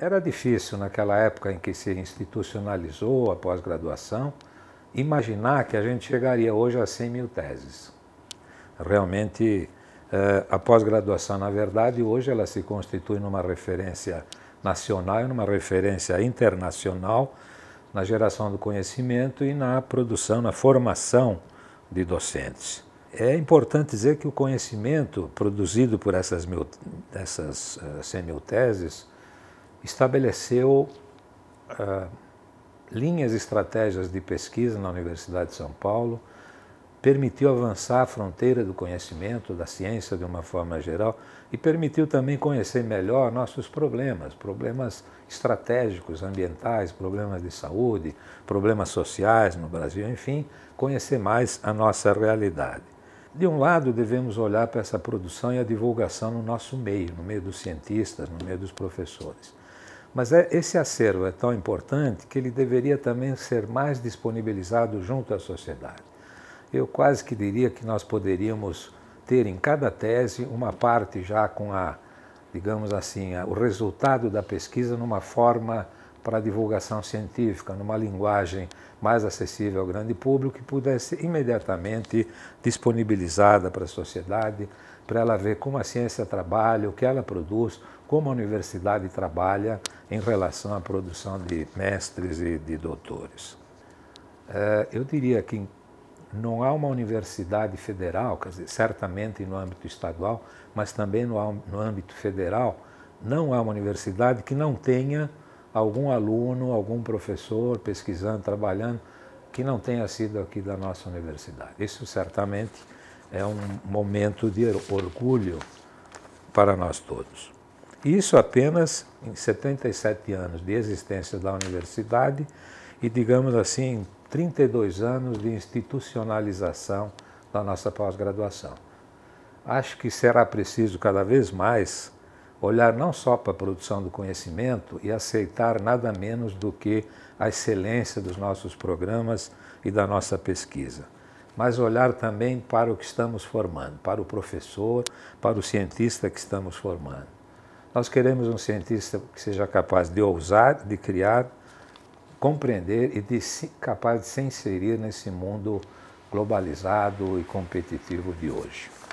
Era difícil, naquela época em que se institucionalizou a pós-graduação, imaginar que a gente chegaria hoje a 100 mil teses. Realmente, eh, a pós-graduação, na verdade, hoje ela se constitui numa referência nacional e numa referência internacional na geração do conhecimento e na produção, na formação de docentes. É importante dizer que o conhecimento produzido por essas, mil, essas 100 eh, mil teses estabeleceu ah, linhas estratégias de pesquisa na Universidade de São Paulo, permitiu avançar a fronteira do conhecimento, da ciência de uma forma geral, e permitiu também conhecer melhor nossos problemas, problemas estratégicos, ambientais, problemas de saúde, problemas sociais no Brasil, enfim, conhecer mais a nossa realidade. De um lado, devemos olhar para essa produção e a divulgação no nosso meio, no meio dos cientistas, no meio dos professores. Mas é, esse acervo é tão importante que ele deveria também ser mais disponibilizado junto à sociedade. Eu quase que diria que nós poderíamos ter em cada tese uma parte já com a, digamos assim, a, o resultado da pesquisa numa forma para a divulgação científica numa linguagem mais acessível ao grande público e pudesse ser imediatamente disponibilizada para a sociedade, para ela ver como a ciência trabalha, o que ela produz, como a universidade trabalha em relação à produção de mestres e de doutores. Eh, eu diria que não há uma universidade federal, dizer, certamente no âmbito estadual, mas também no âmbito federal, não há uma universidade que não tenha algum aluno, algum professor pesquisando, trabalhando, que não tenha sido aqui da nossa universidade. Isso certamente é um momento de orgulho para nós todos. Isso apenas em 77 anos de existência da universidade e, digamos assim, 32 anos de institucionalização da nossa pós-graduação. Acho que será preciso cada vez mais olhar não só para a produção do conhecimento e aceitar nada menos do que a excelência dos nossos programas e da nossa pesquisa, mas olhar também para o que estamos formando, para o professor, para o cientista que estamos formando. Nós queremos um cientista que seja capaz de ousar, de criar, compreender e de se, capaz de se inserir nesse mundo globalizado e competitivo de hoje.